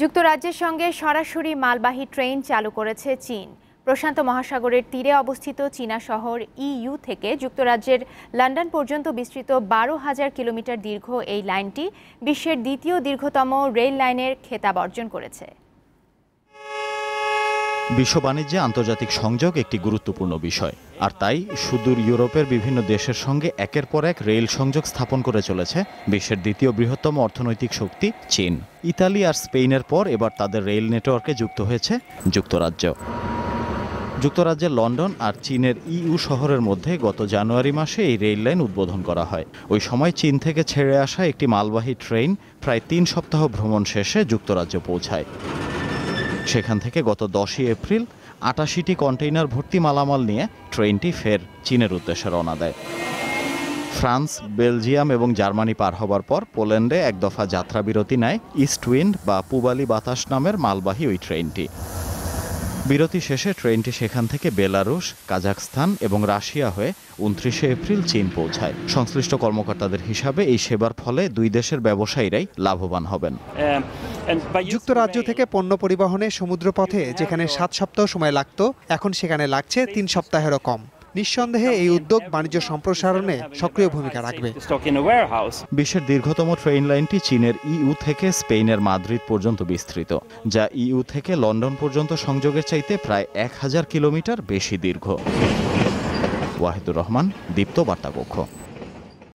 যুক্তরাজ্যের সঙ্গে সরাসরি মালবাহী ট্রেন চালু করেছে চীন প্রশান্ত মহাসাগরের তীরে অবস্থিত চীনা শহর ইইউ থেকে যুক্তরাজ্যের লন্ডন পর্যন্ত বিস্তৃত বারো হাজার কিলোমিটার দীর্ঘ এই লাইনটি বিশ্বের দ্বিতীয় দীর্ঘতম রেল লাইনের খেতাব অর্জন করেছে বিশ্ব বাণিজ্যে আন্তর্জাতিক সংযোগ একটি গুরুত্বপূর্ণ বিষয় আর তাই সুদূর ইউরোপের বিভিন্ন দেশের সঙ্গে একের পর এক রেল সংযোগ স্থাপন করে চলেছে বিশ্বের দ্বিতীয় বৃহত্তম অর্থনৈতিক শক্তি চীন ইতালি আর স্পেনের পর এবার তাদের রেল নেটওয়ার্কে যুক্ত হয়েছে যুক্তরাজ্য যুক্তরাজ্যের লন্ডন আর চীনের ইউ শহরের মধ্যে গত জানুয়ারি মাসে এই রেল লাইন উদ্বোধন করা হয় ওই সময় চীন থেকে ছেড়ে আসা একটি মালবাহী ট্রেন প্রায় তিন সপ্তাহ ভ্রমণ শেষে যুক্তরাজ্য পৌঁছায় সেখান থেকে গত দশই এপ্রিল আটাশিটি কন্টেইনার ভর্তি মালামাল নিয়ে ট্রেনটি ফের চীনের উদ্দেশ্যে রওনা দেয় ফ্রান্স বেলজিয়াম এবং জার্মানি পার হবার পর পোল্যান্ডে এক দফা যাত্রাবিরতি নেয় ইস্ট উইন্ড বা পুবালি বাতাস নামের মালবাহী ওই ট্রেনটি বিরতি শেষে ট্রেনটি সেখান থেকে বেলারুশ কাজাকস্তান এবং রাশিয়া হয়ে উনত্রিশে এপ্রিল চীন পৌঁছায় সংশ্লিষ্ট কর্মকর্তাদের হিসাবে এই সেবার ফলে দুই দেশের ব্যবসায়ীরাই লাভবান হবেন যুক্তরাজ্য থেকে পণ্য পরিবহনে সমুদ্রপথে যেখানে সাত সপ্তাহ সময় লাগত এখন সেখানে লাগছে তিন সপ্তাহেরও কম নিঃসন্দেহে এই উদ্যোগ বাণিজ্য সম্প্রসারণে সক্রিয় ভূমিকা রাখবে বিশ্বের দীর্ঘতম ট্রেন লাইনটি চীনের ইউ থেকে স্পেনের মাদ্রিদ পর্যন্ত বিস্তৃত যা ইউ থেকে লন্ডন পর্যন্ত সংযোগের চাইতে প্রায় এক হাজার কিলোমিটার বেশি দীর্ঘ ওয়াহিদুর রহমান দীপ্ত বার্তাকক্ষ